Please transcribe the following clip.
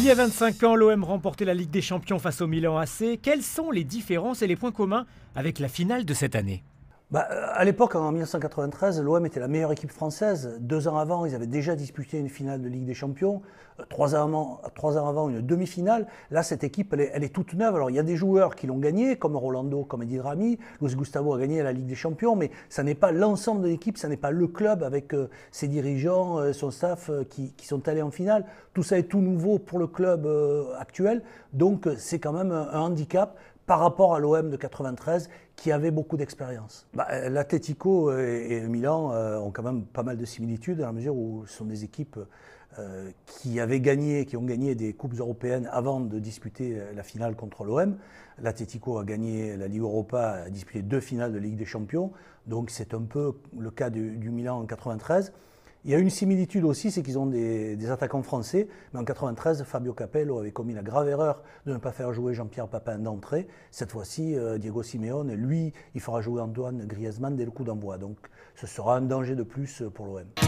Il y a 25 ans, l'OM remportait la Ligue des Champions face au Milan AC. Quelles sont les différences et les points communs avec la finale de cette année bah, euh, à l'époque, en 1993, l'OM était la meilleure équipe française. Deux ans avant, ils avaient déjà disputé une finale de Ligue des Champions. Euh, euh, trois ans avant, une demi-finale. Là, cette équipe, elle est, toute neuve. Alors, il y a des joueurs qui l'ont gagnée, comme Rolando, comme Eddie Rami. Luis Gustavo a gagné la Ligue des Champions, mais ça n'est pas l'ensemble de l'équipe, ça n'est pas le club avec ses dirigeants, son staff qui, sont allés en finale. Tout ça est tout nouveau pour le club actuel. Donc, c'est quand même un handicap par rapport à l'OM de 93 qui avait beaucoup d'expérience. Bah, euh, L'Atletico et, le Milan euh, ont quand même pas mal de similitudes dans la mesure où ce sont des équipes euh, qui avaient gagné, qui ont gagné des coupes européennes avant de disputer la finale contre l'OM. L'Atletico a gagné la Ligue Europa, a disputé deux finales de Ligue des Champions, donc c'est un peu le cas du, du Milan en 93. Il y a une similitude aussi, c'est qu'ils ont des, attaquants français, mais en 93, Fabio Capello avait commis la grave erreur de ne pas faire jouer Jean-Pierre Papin d'entrée. Cette fois-ci, euh, Diego Simeone, lui, il fera jouer Antoine Griezmann dès le coup d'envoi. Donc ce sera un danger de plus pour l'OM.